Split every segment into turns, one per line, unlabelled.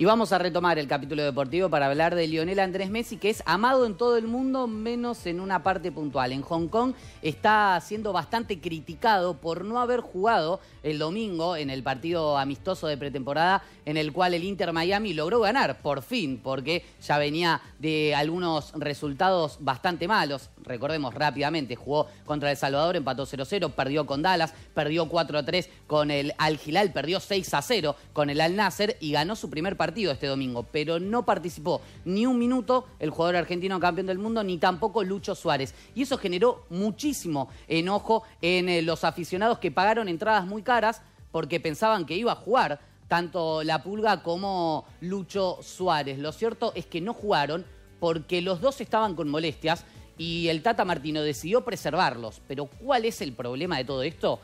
Y vamos a retomar el capítulo deportivo para hablar de Lionel Andrés Messi, que es amado en todo el mundo, menos en una parte puntual. En Hong Kong está siendo bastante criticado por no haber jugado el domingo en el partido amistoso de pretemporada en el cual el Inter Miami logró ganar, por fin, porque ya venía de algunos resultados bastante malos recordemos rápidamente, jugó contra El Salvador, empató 0-0, perdió con Dallas, perdió 4-3 con el Al gilal perdió 6-0 con el Al Nasser y ganó su primer partido este domingo, pero no participó ni un minuto el jugador argentino campeón del mundo, ni tampoco Lucho Suárez. Y eso generó muchísimo enojo en eh, los aficionados que pagaron entradas muy caras porque pensaban que iba a jugar tanto La Pulga como Lucho Suárez. Lo cierto es que no jugaron porque los dos estaban con molestias y el Tata Martino decidió preservarlos. Pero ¿cuál es el problema de todo esto?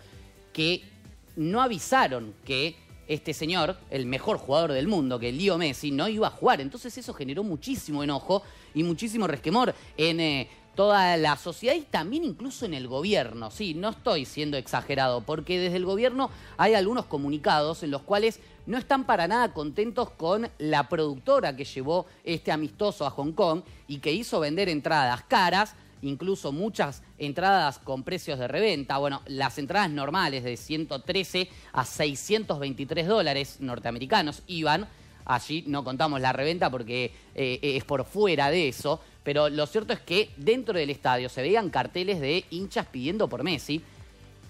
Que no avisaron que este señor, el mejor jugador del mundo, que Leo Messi, no iba a jugar. Entonces eso generó muchísimo enojo y muchísimo resquemor en... Eh, toda la sociedad y también incluso en el gobierno. Sí, no estoy siendo exagerado, porque desde el gobierno hay algunos comunicados en los cuales no están para nada contentos con la productora que llevó este amistoso a Hong Kong y que hizo vender entradas caras, incluso muchas entradas con precios de reventa. Bueno, las entradas normales de 113 a 623 dólares norteamericanos iban. Allí no contamos la reventa porque eh, es por fuera de eso pero lo cierto es que dentro del estadio se veían carteles de hinchas pidiendo por Messi,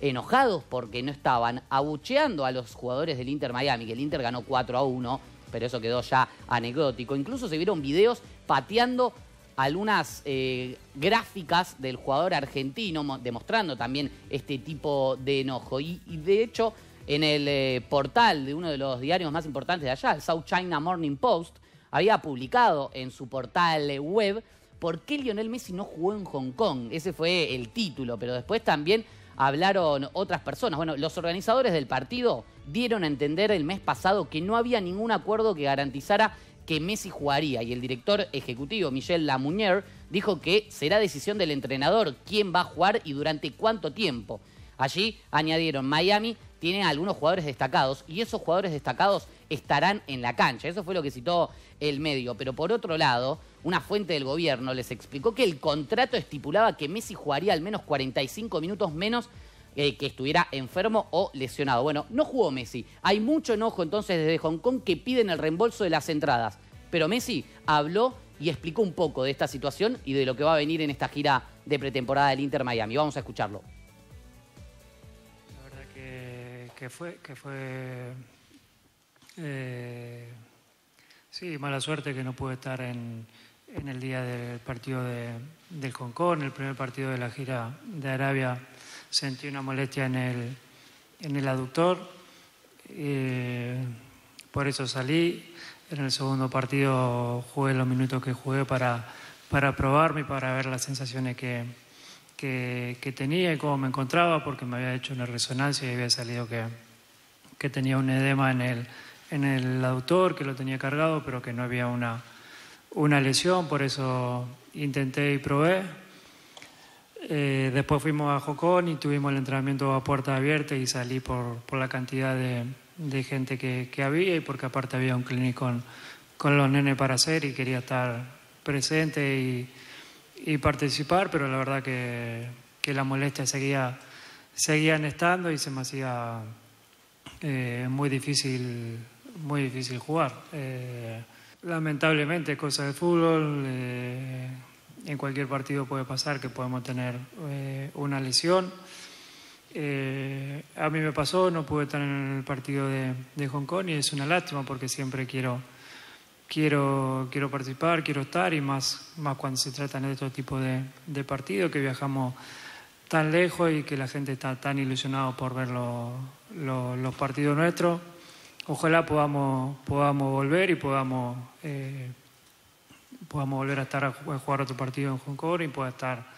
enojados porque no estaban, abucheando a los jugadores del Inter Miami, que el Inter ganó 4 a 1, pero eso quedó ya anecdótico. Incluso se vieron videos pateando algunas eh, gráficas del jugador argentino, demostrando también este tipo de enojo. Y, de hecho, en el eh, portal de uno de los diarios más importantes de allá, el South China Morning Post, había publicado en su portal web ¿por qué Lionel Messi no jugó en Hong Kong? Ese fue el título, pero después también hablaron otras personas. Bueno, los organizadores del partido dieron a entender el mes pasado que no había ningún acuerdo que garantizara que Messi jugaría y el director ejecutivo Michel Lamounier dijo que será decisión del entrenador quién va a jugar y durante cuánto tiempo. Allí añadieron Miami tiene algunos jugadores destacados y esos jugadores destacados estarán en la cancha. Eso fue lo que citó el medio. Pero por otro lado, una fuente del gobierno les explicó que el contrato estipulaba que Messi jugaría al menos 45 minutos menos eh, que estuviera enfermo o lesionado. Bueno, no jugó Messi. Hay mucho enojo entonces desde Hong Kong que piden el reembolso de las entradas. Pero Messi habló y explicó un poco de esta situación y de lo que va a venir en esta gira de pretemporada del Inter Miami. Vamos a escucharlo.
La verdad fue, que fue eh, sí, mala suerte que no pude estar en, el día del partido de, del Concón, el primer partido de la gira de Arabia. Sentí una molestia en el, aductor, eh, por eso salí. En el segundo partido jugué los minutos que jugué para, probarme y para ver las sensaciones que, tenía y cómo me encontraba, porque me había hecho una resonancia y había salido que tenía un edema en el, en el autor que lo tenía cargado, pero que no había una, lesión, por eso intenté y probé. Eh, después fuimos a Jocón y tuvimos el entrenamiento a puerta abierta y salí por, por la cantidad de, gente que, había y porque aparte había un clínico con, los nenes para hacer y quería estar presente y, participar, pero la verdad que, que la molestia seguía, seguían estando y se me hacía eh, muy difícil muy difícil jugar. Eh, lamentablemente, cosa de fútbol, eh, en cualquier partido puede pasar que podemos tener eh, una lesión. a mí me pasó, no pude estar en el partido de, Hong Kong y es una lástima porque siempre quiero, quiero, quiero participar, quiero estar y más, más cuando se trata... de este tipo de, partidos que viajamos tan lejos y que la gente está tan ilusionado por ver los partidos nuestros ojalá podamos, podamos volver y podamos, eh, podamos volver a estar a jugar otro partido en Hong Kong y pueda estar,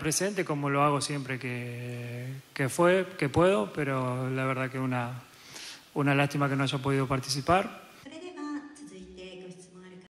presente como lo hago siempre que, que, fue, que puedo, pero la verdad que una, una lástima que no haya podido participar.